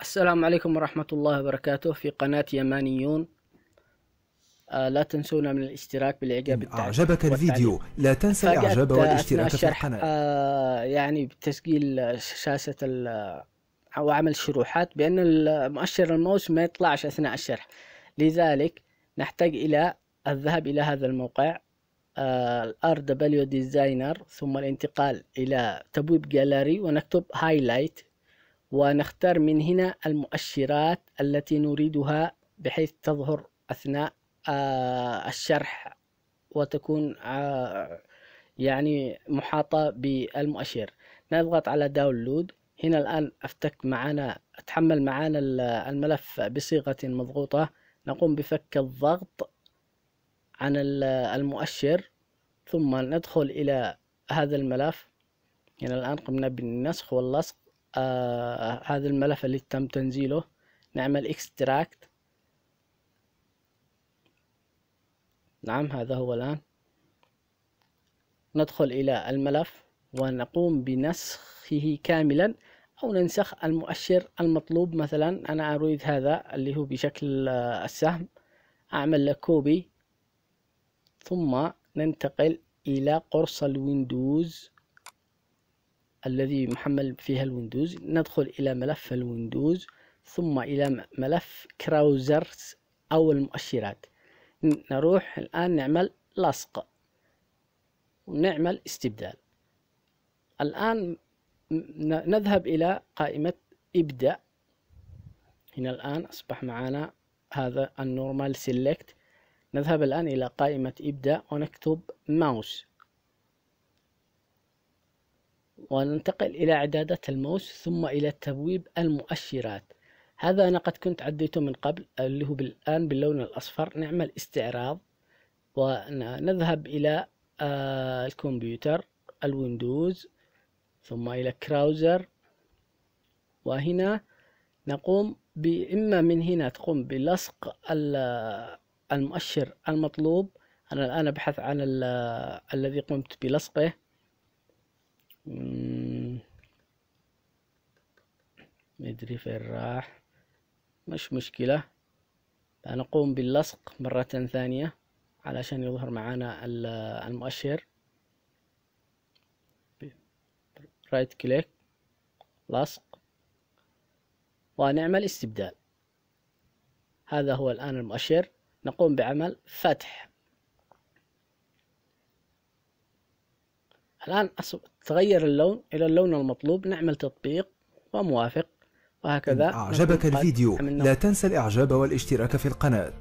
السلام عليكم ورحمة الله وبركاته في قناة يمانيون آه لا تنسونا من الاشتراك بالإعجاب إن أعجبك الفيديو لا تنسى الإعجاب والاشتراك في القناة آه يعني بتسجيل شاشة آه، أو عمل الشروحات بأن مؤشر الموس ما يطلعش أثناء الشرح لذلك نحتاج إلى الذهاب إلى هذا الموقع آه، ال دبليو ديزاينر ثم الانتقال إلى تبويب جالري ونكتب هايلايت ونختار من هنا المؤشرات التي نريدها بحيث تظهر أثناء آه، الشرح وتكون آه، يعني محاطة بالمؤشر نضغط على داونلود هنا الآن أفتك معنا أتحمل معنا الملف بصيغة مضغوطة نقوم بفك الضغط عن المؤشر ثم ندخل إلى هذا الملف هنا الآن قمنا بالنسخ واللصق آه، هذا الملف اللي تم تنزيله نعمل اكستراكت نعم هذا هو الآن ندخل إلى الملف ونقوم بنسخه كاملا أو ننسخ المؤشر المطلوب مثلا أنا أريد هذا اللي هو بشكل آه، السهم أعمل له كوبي ثم ننتقل إلى قرص الويندوز الذي محمل فيها الويندوز ندخل إلى ملف الويندوز ثم إلى ملف كراوزرز أو المؤشرات نروح الآن نعمل لصق ونعمل استبدال الآن نذهب إلى قائمة ابدأ هنا الآن أصبح معنا هذا النورمال سيلكت نذهب الآن إلى قائمة ابدأ ونكتب ماوس وننتقل إلى إعدادات الموس ثم إلى تبويب المؤشرات هذا أنا قد كنت عديته من قبل اللي هو الآن باللون الأصفر نعمل استعراض ونذهب إلى آه، الكمبيوتر الويندوز ثم إلى كراوزر وهنا نقوم بإما من هنا تقوم بلصق المؤشر المطلوب أنا الآن أبحث عن الذي قمت بلصقه مدري فين راح مش مشكلة نقوم باللصق مرة ثانية علشان يظهر معانا المؤشر رايت كليك لصق ونعمل استبدال هذا هو الآن المؤشر نقوم بعمل فتح الآن تغير اللون إلى اللون المطلوب نعمل تطبيق وموافق وهكذا أعجبك الفيديو لا تنسى الإعجاب والاشتراك في القناة